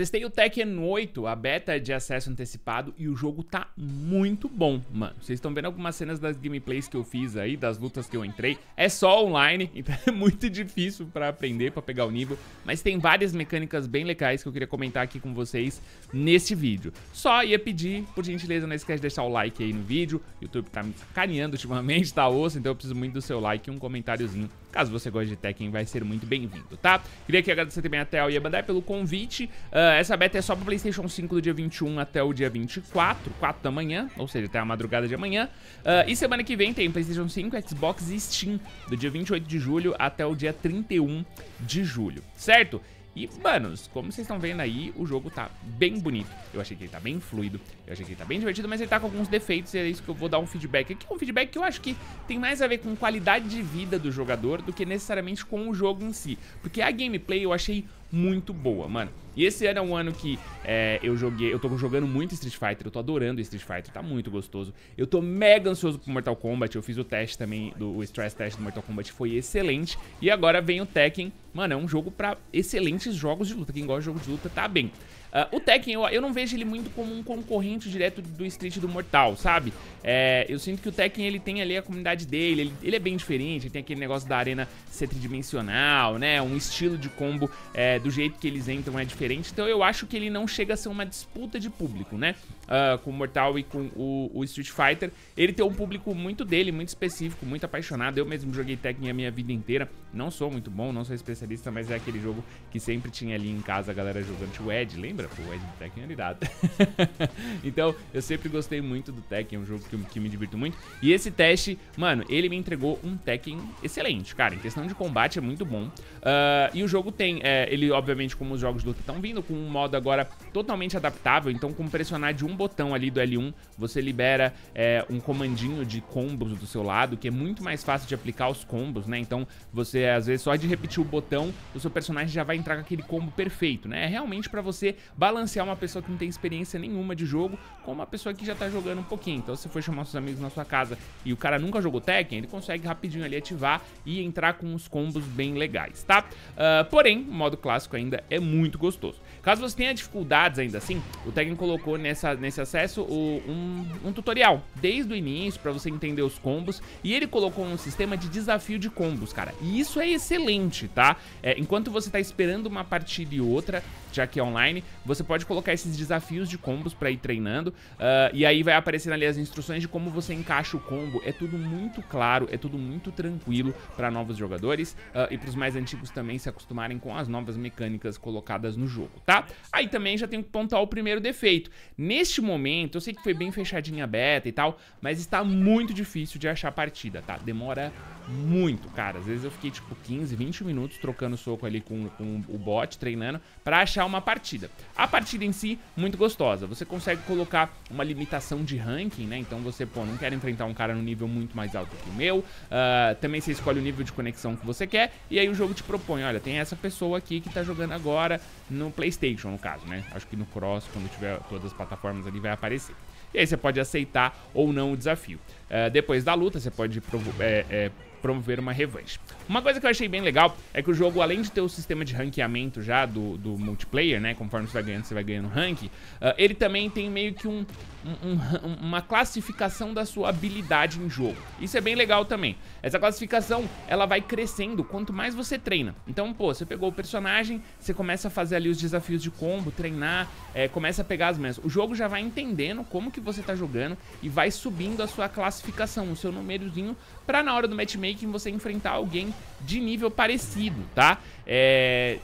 Testei o Tekken 8, a beta é de acesso antecipado, e o jogo tá muito bom, mano. Vocês estão vendo algumas cenas das gameplays que eu fiz aí, das lutas que eu entrei. É só online, então é muito difícil pra aprender, pra pegar o nível. Mas tem várias mecânicas bem legais que eu queria comentar aqui com vocês neste vídeo. Só ia pedir, por gentileza, não esquece de deixar o like aí no vídeo. O YouTube tá me sacaneando ultimamente, tá osso, então eu preciso muito do seu like e um comentáriozinho Caso você goste de Tekken, vai ser muito bem-vindo, tá? Queria aqui agradecer também a Tel e a Bandai pelo convite. Uh, essa beta é só para PlayStation 5 do dia 21 até o dia 24, 4 da manhã, ou seja, até a madrugada de amanhã. Uh, e semana que vem tem PlayStation 5, Xbox e Steam, do dia 28 de julho até o dia 31 de julho, certo? E, manos, como vocês estão vendo aí, o jogo tá bem bonito. Eu achei que ele tá bem fluido, eu achei que ele tá bem divertido, mas ele tá com alguns defeitos e é isso que eu vou dar um feedback aqui. Um feedback que eu acho que tem mais a ver com qualidade de vida do jogador do que necessariamente com o jogo em si. Porque a gameplay eu achei muito boa, mano. E esse era é um ano que é, eu joguei, eu tô jogando muito Street Fighter, eu tô adorando Street Fighter, tá muito gostoso. Eu tô mega ansioso pro Mortal Kombat, eu fiz o teste também, do, o stress test do Mortal Kombat foi excelente. E agora vem o Tekken, mano, é um jogo pra excelentes jogos de luta, quem gosta de jogo de luta tá bem. Uh, o Tekken, eu, eu, não vejo ele muito como um concorrente direto do Street do Mortal, sabe? É, eu sinto que o Tekken, ele tem ali a comunidade dele, ele, ele, é bem diferente, ele tem aquele negócio da arena ser tridimensional, né? Um estilo de combo é, do jeito que eles entram é diferente, então eu acho que ele não chega a ser uma disputa de público, né? Uh, com o Mortal e com o, o, Street Fighter, ele tem um público muito dele, muito específico, muito apaixonado, eu mesmo joguei Tekken a minha vida inteira, não sou muito bom, não sou especialista, mas é aquele jogo que sempre tinha ali em casa a galera jogando o Ed, lembra? lembra, pô, é de Ed Tekken irado. então, eu sempre gostei muito do Tekken, é um jogo que, que me divirto muito. E esse teste, mano, ele me entregou um Tekken excelente, cara. Em questão de combate é muito bom. Uh, e o jogo tem, é, ele obviamente, como os jogos do luta estão vindo, com um modo agora totalmente adaptável. Então, com pressionar de um botão ali do L1, você libera é, um comandinho de combos do seu lado, que é muito mais fácil de aplicar os combos, né? Então, você, às vezes, só de repetir o botão, o seu personagem já vai entrar com aquele combo perfeito, né? É realmente para você balancear uma pessoa que não tem experiência nenhuma de jogo com uma pessoa que já tá jogando um pouquinho. Então, se for chamar seus amigos na sua casa e o cara nunca jogou Tekken, ele consegue rapidinho ali ativar e entrar com uns combos bem legais, tá? Uh, porém, o modo clássico ainda é muito gostoso. Caso você tenha dificuldades ainda assim, o Tekken colocou nessa, nesse acesso o, um, um tutorial desde o início para você entender os combos e ele colocou um sistema de desafio de combos, cara. E isso é excelente, tá? É, enquanto você tá esperando uma partida e outra, já que é online, você pode colocar esses desafios de combos para ir treinando uh, e aí vai aparecendo ali as instruções de como você encaixa o combo. É tudo muito claro, é tudo muito tranquilo para novos jogadores uh, e para os mais antigos também se acostumarem com as novas mecânicas colocadas no jogo, tá? tá? Aí também já tenho que pontuar o primeiro defeito. Neste momento, eu sei que foi bem fechadinha a beta e tal, mas está muito difícil de achar partida, tá? Demora muito, cara. Às vezes eu fiquei tipo 15, 20 minutos trocando soco ali com, com o bot, treinando, para achar uma partida. A partida em si, muito gostosa. Você consegue colocar uma limitação de ranking, né? Então você, pô, não quer enfrentar um cara no nível muito mais alto que o meu. Uh, também você escolhe o nível de conexão que você quer. E aí o jogo te propõe, olha, tem essa pessoa aqui que tá jogando agora no PlayStation PlayStation, no caso, né? Acho que no Cross, quando tiver todas as plataformas ali, vai aparecer. E aí você pode aceitar ou não o desafio. Uh, depois da luta, você pode é, é, promover uma revanche. Uma coisa que eu achei bem legal é que o jogo, além de ter o sistema de ranqueamento já do, do multiplayer, né? Conforme você vai ganhando, você vai ganhando rank. Uh, ele também tem meio que um, um, um, uma classificação da sua habilidade em jogo. Isso é bem legal também. Essa classificação, ela vai crescendo quanto mais você treina. Então, pô, você pegou o personagem, você começa a fazer ali os desafios de combo, treinar, é, começa a pegar as mesmas. O jogo já vai entendendo como que você tá jogando e vai subindo a sua classificação, o seu númerozinho pra na hora do matchmaking você enfrentar alguém de nível parecido, tá? É...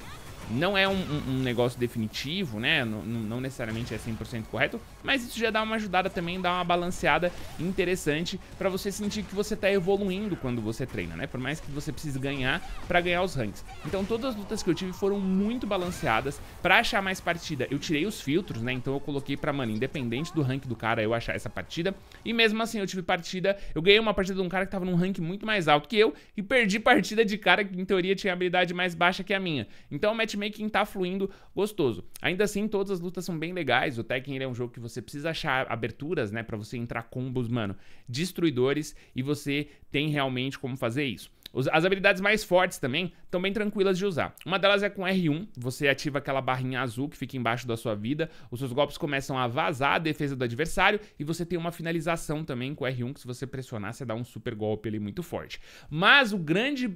Não é um, um, negócio definitivo, né? Não, não necessariamente é 100% correto, mas isso já dá uma ajudada também, dá uma balanceada interessante para você sentir que você tá evoluindo quando você treina, né? Por mais que você precise ganhar para ganhar os ranks. Então todas as lutas que eu tive foram muito balanceadas. Para achar mais partida, eu tirei os filtros, né? Então eu coloquei para mano, independente do rank do cara, eu achar essa partida. E mesmo assim, eu tive partida, eu ganhei uma partida de um cara que tava num rank muito mais alto que eu e perdi partida de cara que em teoria tinha habilidade mais baixa que a minha. Então o match matchmaking tá fluindo gostoso. Ainda assim, todas as lutas são bem legais. O Tekken é um jogo que você precisa achar aberturas, né? Pra você entrar combos, mano, destruidores. E você tem realmente como fazer isso. As habilidades mais fortes também estão bem tranquilas de usar. Uma delas é com R1, você ativa aquela barrinha azul que fica embaixo da sua vida, os seus golpes começam a vazar a defesa do adversário e você tem uma finalização também com R1 que se você pressionar, você dá um super golpe ali muito forte. Mas o grande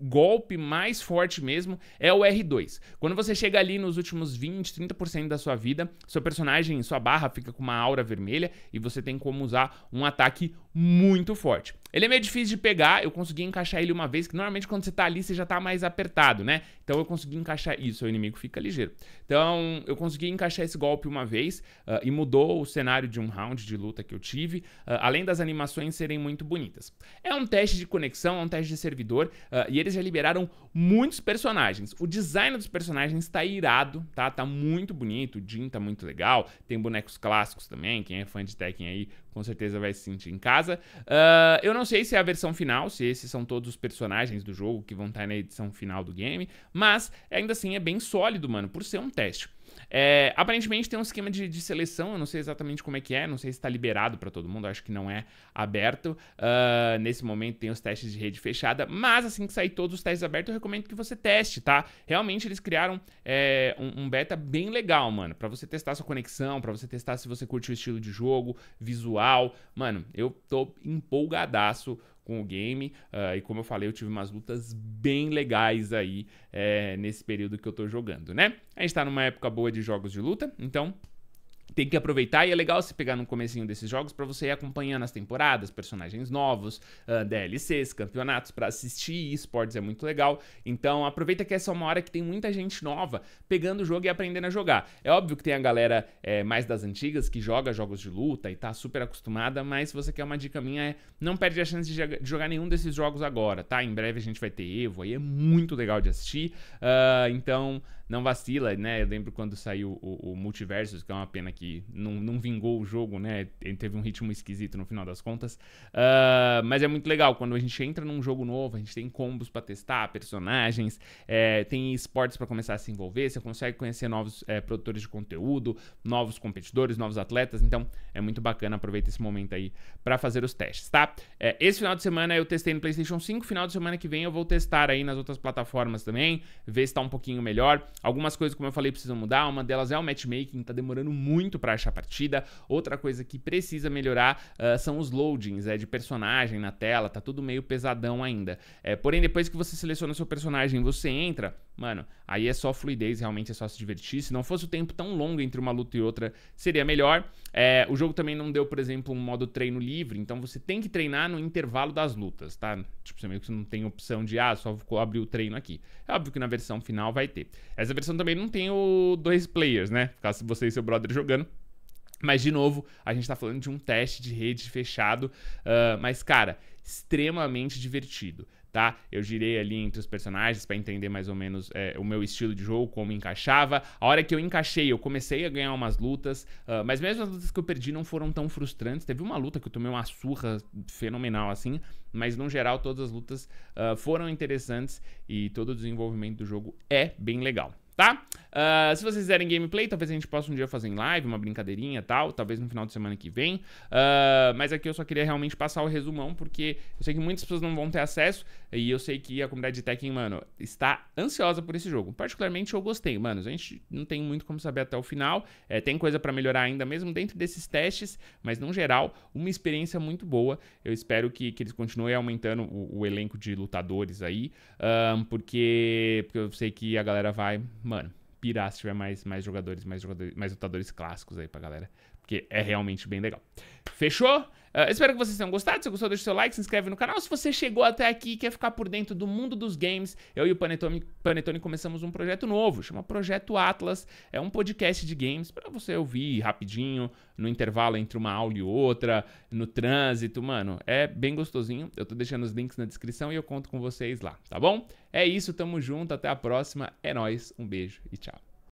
golpe mais forte mesmo é o R2. Quando você chega ali nos últimos 20, 30% da sua vida, seu personagem, sua barra fica com uma aura vermelha e você tem como usar um ataque muito forte. Ele é meio difícil de pegar, eu consegui encaixar ele uma vez, que normalmente quando você tá ali você já tá mais apertado, né? Então eu consegui encaixar isso, o inimigo fica ligeiro. Então eu consegui encaixar esse golpe uma vez uh, e mudou o cenário de um round de luta que eu tive, uh, além das animações serem muito bonitas. É um teste de conexão, é um teste de servidor uh, e eles já liberaram muitos personagens. O design dos personagens tá irado, tá? Tá muito bonito, o Jin tá muito legal, tem bonecos clássicos também, quem é fã de Tekken aí com certeza vai se sentir em casa. Uh, eu não sei se é a versão final, se esses são todos os personagens do jogo que vão estar na edição final do game, mas ainda assim é bem sólido, mano, por ser um teste. É, aparentemente tem um esquema de, de, seleção, eu não sei exatamente como é que é, não sei se está liberado para todo mundo, acho que não é aberto. Uh, nesse momento tem os testes de rede fechada, mas assim que sair todos os testes abertos, eu recomendo que você teste, tá? Realmente eles criaram é, um, um, beta bem legal, mano, para você testar sua conexão, para você testar se você curte o estilo de jogo, visual. Mano, eu tô empolgadaço com o game. Uh, e como eu falei, eu tive umas lutas bem legais aí é, nesse período que eu tô jogando, né? A gente tá numa época boa de jogos de luta, então tem que aproveitar e é legal se pegar no comecinho desses jogos para você ir acompanhando as temporadas, personagens novos, uh, ah, DLCs, campeonatos para assistir, esportes é muito legal. Então aproveita que essa é uma hora que tem muita gente nova pegando o jogo e aprendendo a jogar. É óbvio que tem a galera é, mais das antigas que joga jogos de luta e tá super acostumada, mas se você quer uma dica minha é não perde a chance de jogar nenhum desses jogos agora, tá? Em breve a gente vai ter Evo aí, é muito legal de assistir. Uh, então não vacila, né? Eu lembro quando saiu o, o Multiversus, que é uma pena que que não, não vingou o jogo, né? Ele teve um ritmo esquisito no final das contas. Uh, mas é muito legal quando a gente entra num jogo novo, a gente tem combos para testar, personagens, é, tem esportes para começar a se envolver, você consegue conhecer novos é, produtores de conteúdo, novos competidores, novos atletas. Então é muito bacana, aproveita esse momento aí para fazer os testes, tá? É, esse final de semana eu testei no PlayStation 5, final de semana que vem eu vou testar aí nas outras plataformas também, ver se tá um pouquinho melhor. Algumas coisas, como eu falei, precisam mudar. Uma delas é o matchmaking, tá demorando muito muito para achar partida. Outra coisa que precisa melhorar uh, são os loadings é, de personagem na tela, tá tudo meio pesadão ainda. É, porém, depois que você seleciona o seu personagem, você entra Mano, aí é só fluidez, realmente é só se divertir. Se não fosse o tempo tão longo entre uma luta e outra, seria melhor. É, o jogo também não deu, por exemplo, um modo treino livre, então você tem que treinar no intervalo das lutas, tá? Tipo, você meio que não tem opção de, ah, só vou abrir o treino aqui. É óbvio que na versão final vai ter. Essa versão também não tem o dois players, né? Caso você e seu brother jogando. Mas, de novo, a gente tá falando de um teste de rede fechado. Uh, mas, cara, extremamente divertido tá? Eu girei ali entre os personagens para entender mais ou menos é, o meu estilo de jogo, como encaixava. A hora que eu encaixei, eu comecei a ganhar umas lutas, uh, mas mesmo as lutas que eu perdi não foram tão frustrantes. Teve uma luta que eu tomei uma surra fenomenal assim, mas no geral todas as lutas uh, foram interessantes e todo o desenvolvimento do jogo é bem legal tá? Uh, se vocês quiserem gameplay, talvez a gente possa um dia fazer em live, uma brincadeirinha e tal, talvez no final de semana que vem. Uh, mas aqui eu só queria realmente passar o resumão, porque eu sei que muitas pessoas não vão ter acesso e eu sei que a comunidade de Tekken, mano, está ansiosa por esse jogo. Particularmente eu gostei, mano. A gente não tem muito como saber até o final, é, tem coisa para melhorar ainda mesmo dentro desses testes, mas no geral, uma experiência muito boa. Eu espero que, que eles continuem aumentando o, o elenco de lutadores aí, ah, porque, porque eu sei que a galera vai mano, pirar se tiver mais, mais jogadores, mais jogadores, mais lutadores clássicos aí pra galera. Porque é realmente bem legal. Fechou? Uh, espero que vocês tenham gostado. Se gostou, deixa o seu like, se inscreve no canal. Se você chegou até aqui e quer ficar por dentro do mundo dos games, eu e o Panetone, Panetone começamos um projeto novo, chama Projeto Atlas. É um podcast de games para você ouvir rapidinho, no intervalo entre uma aula e outra, no trânsito, mano. É bem gostosinho. Eu tô deixando os links na descrição e eu conto com vocês lá, tá bom? É isso, tamo junto, até a próxima. É nós, um beijo e tchau.